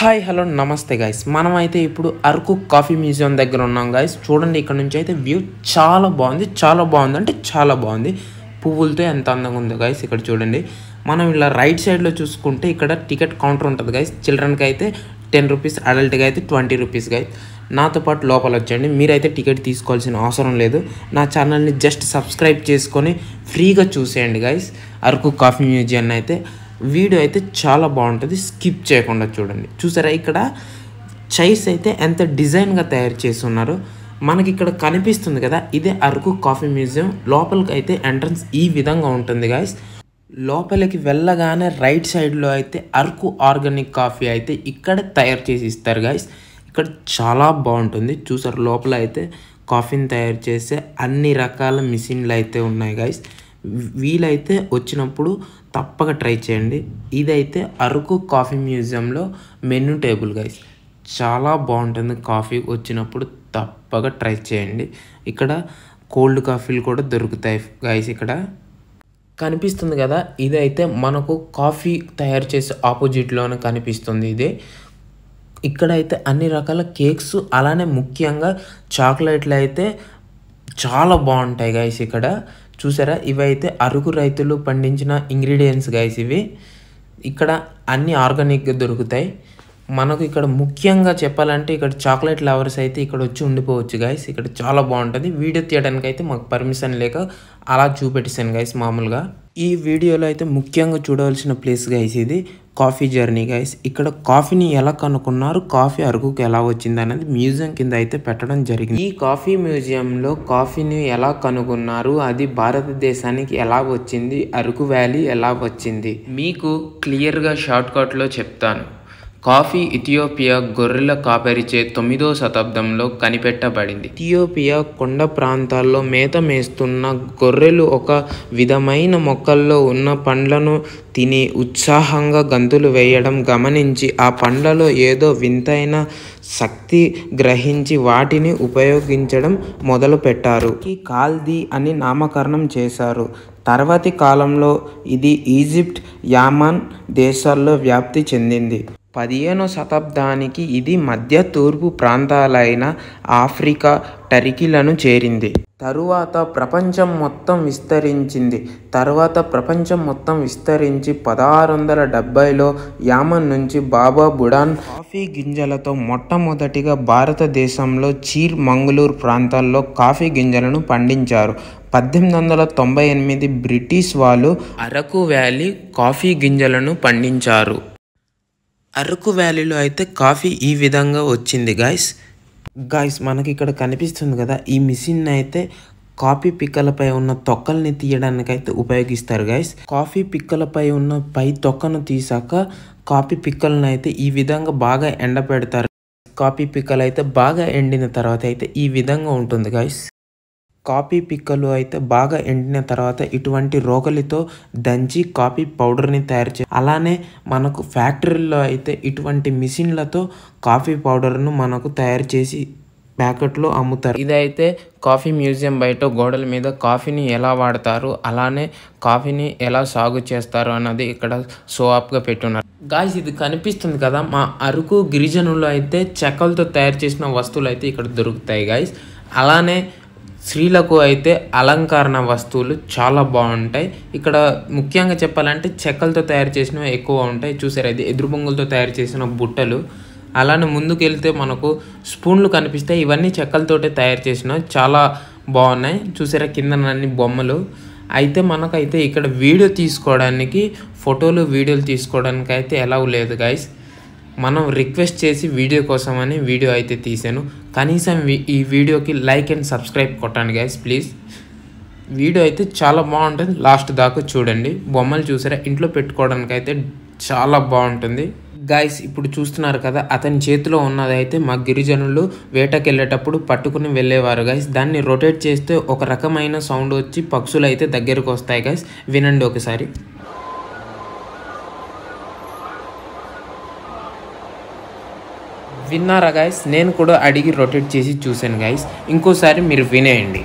hi hello నమస్తే guys మనం అయితే ఇప్పుడు అరకు కాఫీ మ్యూజియం దగ్గర ఉన్నాం గాయస్ చూడండి ఇక్కడ నుంచి అయితే వ్యూ చాలా బాగుంది చాలా బాగుంది అంటే చాలా బాగుంది పువ్వులతో ఎంత అందంగా ఉందో గాయస్ ఇక్కడ చూడండి మనం ఇలా రైట్ సైడ్లో చూసుకుంటే ఇక్కడ టికెట్ కౌంటర్ ఉంటుంది గాయస్ చిల్డ్రన్కి అయితే టెన్ రూపీస్ అడల్ట్గా అయితే ట్వంటీ రూపీస్ గాయస్ నాతో పాటు లోపల వచ్చండి మీరైతే టికెట్ తీసుకోవాల్సిన అవసరం లేదు నా ఛానల్ని జస్ట్ సబ్స్క్రైబ్ చేసుకొని ఫ్రీగా చూసేయండి గాయస్ అరకు కాఫీ మ్యూజియాన్ని అయితే వీడియో అయితే చాలా బాగుంటుంది స్కిప్ చేయకుండా చూడండి చూసారా ఇక్కడ చైస్ అయితే ఎంత డిజైన్గా తయారు చేసి ఉన్నారు మనకి ఇక్కడ కనిపిస్తుంది కదా ఇదే అరకు కాఫీ మ్యూజియం లోపలికి అయితే ఎంట్రన్స్ ఈ విధంగా ఉంటుంది గాయస్ లోపలికి వెళ్ళగానే రైట్ సైడ్లో అయితే అరకు ఆర్గానిక్ కాఫీ అయితే ఇక్కడ తయారు చేసి ఇస్తారు గాయస్ ఇక్కడ చాలా బాగుంటుంది చూసారు లోపల అయితే కాఫీని తయారు చేసే అన్ని రకాల మిషన్లు అయితే ఉన్నాయి గాయస్ వీలైతే వచ్చినప్పుడు తప్పక ట్రై చేయండి ఇదైతే అరకు కాఫీ మ్యూజియంలో మెనూ టేబుల్ గైస్ చాలా బాగుంటుంది కాఫీ వచ్చినప్పుడు తప్పక ట్రై చేయండి ఇక్కడ కోల్డ్ కాఫీలు కూడా దొరుకుతాయి గైస్ ఇక్కడ కనిపిస్తుంది కదా ఇదైతే మనకు కాఫీ తయారు చేసే ఆపోజిట్లోనే కనిపిస్తుంది ఇది ఇక్కడైతే అన్ని రకాల కేక్స్ అలానే ముఖ్యంగా చాక్లెట్లు అయితే చాలా బాగుంటాయి గైస్ ఇక్కడ చూసారా ఇవైతే అరుకు రైతులు పండించిన ఇంగ్రీడియంట్స్ గైస్ ఇవి ఇక్కడ అన్ని ఆర్గానిక్గా దొరుకుతాయి మనకు ఇక్కడ ముఖ్యంగా చెప్పాలంటే ఇక్కడ చాక్లెట్ లవర్స్ అయితే ఇక్కడ వచ్చి ఉండిపోవచ్చు గైస్ ఇక్కడ చాలా బాగుంటుంది వీడియో తీయడానికి అయితే మాకు పర్మిషన్ లేక అలా చూపెట్టేసాను గైస్ మామూలుగా ఈ వీడియోలో అయితే ముఖ్యంగా చూడవలసిన ప్లేస్ గైస్ ఇది కాఫీ జర్నీ గైస్ ఇక్కడ కాఫీని ఎలా కనుక్కున్నారు కాఫీ అరకుకు ఎలా వచ్చింది అనేది మ్యూజియం కింద అయితే పెట్టడం జరిగింది ఈ కాఫీ మ్యూజియంలో కాఫీని ఎలా కనుగొన్నారు అది భారతదేశానికి ఎలా వచ్చింది అరకు వ్యాలీ ఎలా వచ్చింది మీకు క్లియర్గా షార్ట్ కట్లో చెప్తాను కాఫీ ఇథియోపియా గొర్రెల కాపరిచే తొమ్మిదో శతాబ్దంలో కనిపెట్టబడింది ఇథియోపియా కొండ ప్రాంతాల్లో మేత మేస్తున్న గొర్రెలు ఒక విధమైన మొక్కల్లో ఉన్న పండ్లను తిని ఉత్సాహంగా గంతులు వేయడం గమనించి ఆ పండ్లలో ఏదో వింతైన శక్తి గ్రహించి వాటిని ఉపయోగించడం మొదలుపెట్టారు ఈ కాల్ది అని నామకరణం చేశారు తర్వాతి కాలంలో ఇది ఈజిప్ట్ యామాన్ దేశాల్లో వ్యాప్తి చెందింది పదిహేనవ శతాబ్దానికి ఇది మధ్య తూర్పు ప్రాంతాలైన ఆఫ్రికా టర్కీలను చేరింది తరువాత ప్రపంచం మొత్తం విస్తరించింది తరువాత ప్రపంచం మొత్తం విస్తరించి పదహారు వందల డెబ్బైలో యామన్ నుంచి బాబా బుడాన్ కాఫీ గింజలతో మొట్టమొదటిగా భారతదేశంలో చీర్ మంగళూరు ప్రాంతాల్లో కాఫీ గింజలను పండించారు పద్దెనిమిది వందల తొంభై ఎనిమిది బ్రిటిష్ వాళ్ళు అరకు వ్యాలీ కాఫీ గింజలను పండించారు అరకు వ్యాలీలో అయితే కాఫీ ఈ విధంగా వచ్చింది గాయస్ గాయస్ మనకి ఇక్కడ కనిపిస్తుంది కదా ఈ మిషన్ అయితే కాఫీ పిక్కలపై ఉన్న తొక్కల్ని తీయడానికైతే ఉపయోగిస్తారు గాయస్ కాఫీ పిక్కలపై ఉన్న పై తొక్కను తీసాక కాఫీ పిక్కలను అయితే ఈ విధంగా బాగా ఎండ కాఫీ పిక్కలు అయితే బాగా ఎండిన తర్వాత అయితే ఈ విధంగా ఉంటుంది గాయస్ కాఫీ పిక్కలు అయితే బాగా ఎండిన తర్వాత ఇటువంటి రోకలితో దంచి కాఫీ పౌడర్ని తయారు చే అలానే మనకు ఫ్యాక్టరీల్లో అయితే ఇటువంటి మిషన్లతో కాఫీ పౌడర్ను మనకు తయారు చేసి ప్యాకెట్లో అమ్ముతారు ఇదైతే కాఫీ మ్యూజియం బయట గోడల మీద కాఫీని ఎలా వాడతారు అలానే కాఫీని ఎలా సాగు చేస్తారు అన్నది ఇక్కడ షో పెట్టున్నారు గాయస్ ఇది కనిపిస్తుంది కదా మా అరకు గిరిజనులు అయితే చెక్కలతో తయారు చేసిన వస్తువులు అయితే ఇక్కడ దొరుకుతాయి గాయస్ అలానే స్త్రీలకు అయితే అలంకరణ వస్తువులు చాలా బాగుంటాయి ఇక్కడ ముఖ్యంగా చెప్పాలంటే చెక్కలతో తయారు చేసినవి ఎక్కువ ఉంటాయి చూసారు అది ఎదురు బొంగులతో తయారు చేసిన బుట్టలు అలానే ముందుకు వెళ్తే మనకు స్పూన్లు కనిపిస్తాయి ఇవన్నీ చెక్కలతోటే తయారు చేసినవి చాలా బాగున్నాయి చూసారా కింద అన్ని బొమ్మలు అయితే మనకైతే ఇక్కడ వీడియో తీసుకోవడానికి ఫోటోలు వీడియోలు తీసుకోవడానికి అయితే ఎలా లేదు గాయస్ మనం రిక్వెస్ట్ చేసి వీడియో కోసమని వీడియో అయితే తీశాను కనీసం ఈ వీడియోకి లైక్ అండ్ సబ్స్క్రైబ్ కొట్టండి గైస్ ప్లీజ్ వీడియో అయితే చాలా బాగుంటుంది లాస్ట్ దాకా చూడండి బొమ్మలు చూసారా ఇంట్లో పెట్టుకోవడానికి అయితే చాలా బాగుంటుంది గాయస్ ఇప్పుడు చూస్తున్నారు కదా అతని చేతిలో ఉన్నదైతే మా గిరిజనులు వేటకు వెళ్ళేటప్పుడు పట్టుకుని వెళ్ళేవారు గాయస్ దాన్ని రొటేట్ చేస్తే ఒక రకమైన సౌండ్ వచ్చి పక్షులు అయితే దగ్గరకు వస్తాయి గాయస్ వినండి ఒకసారి విన్నారా గాయస్ నేను కూడా అడిగి రొటేట్ చేసి చూశాను గాయస్ ఇంకోసారి మీరు వినేయండి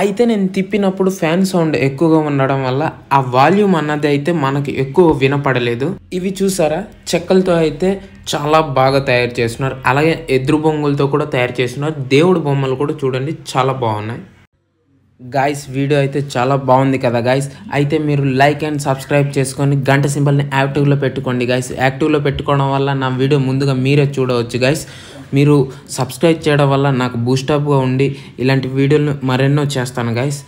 అయితే నేను తిప్పినప్పుడు ఫ్యాన్ సౌండ్ ఎక్కువగా ఉండడం వల్ల ఆ వాల్యూమ్ అన్నది అయితే మనకి ఎక్కువ వినపడలేదు ఇవి చూసారా చెక్కలతో అయితే చాలా బాగా తయారు చేస్తున్నారు అలాగే ఎదురు బొంగులతో కూడా తయారు చేస్తున్నారు దేవుడు బొమ్మలు కూడా చూడండి చాలా బాగున్నాయి గాయస్ వీడియో అయితే చాలా బాగుంది కదా గాయస్ అయితే మీరు లైక్ అండ్ సబ్స్క్రైబ్ చేసుకొని గంట సింబల్ని యాక్టివ్లో పెట్టుకోండి గాయస్ యాక్టివ్లో పెట్టుకోవడం వల్ల నా వీడియో ముందుగా మీరే చూడవచ్చు గాయస్ మీరు సబ్స్క్రైబ్ చేయడం వల్ల నాకు బూస్టప్గా ఉండి ఇలాంటి వీడియోలు మరెన్నో చేస్తాను గాయస్